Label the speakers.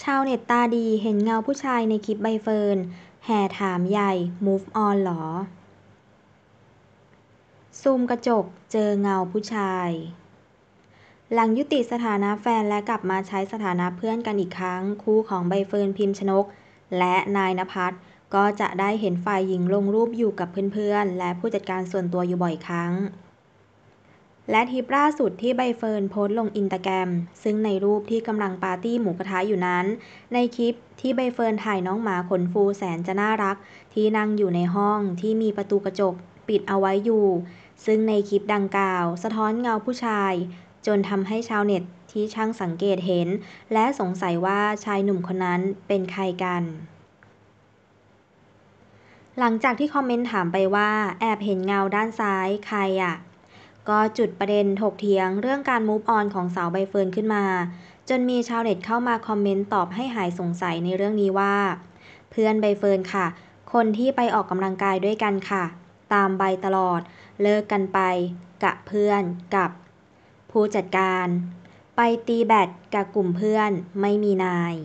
Speaker 1: ชาวเน็ตตาดีเห็นเงาผู้ชายในคลิปใบเฟิร์นแห่ถามใหญ่ move on หรอซูมกระจกเจอเงาผู้ชาย หลังยุติสถานะแฟนและกลับมาใช้สถานะเพื่อนกันอีกครั้ง คู่ของใบเฟิร์นพิมพ์ชนกและนายนภัสก็จะได้เห็นฝ่ายหญิงลงรูปอยู่กับเพื่อนๆ และผู้จัดการส่วนตัวอยู่บ่อยครั้งและทริปล่าสุดที่ใบเฟิร์นโพสต์ลงอินตาแกรมซึ่งในรูปที่กำลังปาร์ตี้หมูกระทะอยู่นั้น ในคลิปที่ใบเฟิร์นถ่ายน้องหมาขนฟูแสนจะน่ารัก ที่นั่งอยู่ในห้องที่มีประตูกระจกปิดเอาไว้อยู่ ซึ่งในคลิปดังกล่าวสะท้อนเงาผู้ชาย จนทำให้ชาวเน็ตที่ช่างสังเกตเห็น และสงสัยว่าชายหนุ่มคนนั้นเป็นใครกัน หลังจากที่คอมเมนต์ถามไปว่า แอบเห็นเงาด้านซ้ายใครอะ่ะก็จุดประเด็น ถกเถียงเรื่องการมูฟออนของสาวใบเฟิร์นขึ้นมา จนมีชาวเน็ตเข้ามาคอมเมนต์ตอบให้หายสงสัยในเรื่องนี้ว่า เพื่อนใบเฟิร์นค่ะ คนที่ไปออกกำลังกายด้วยกันค่ะ ตามใบตลอดเลิกกันไป กับเพื่อนกับผู้จัดการ ไปตีแบตกับกลุ่มเพื่อนไม่มีนาย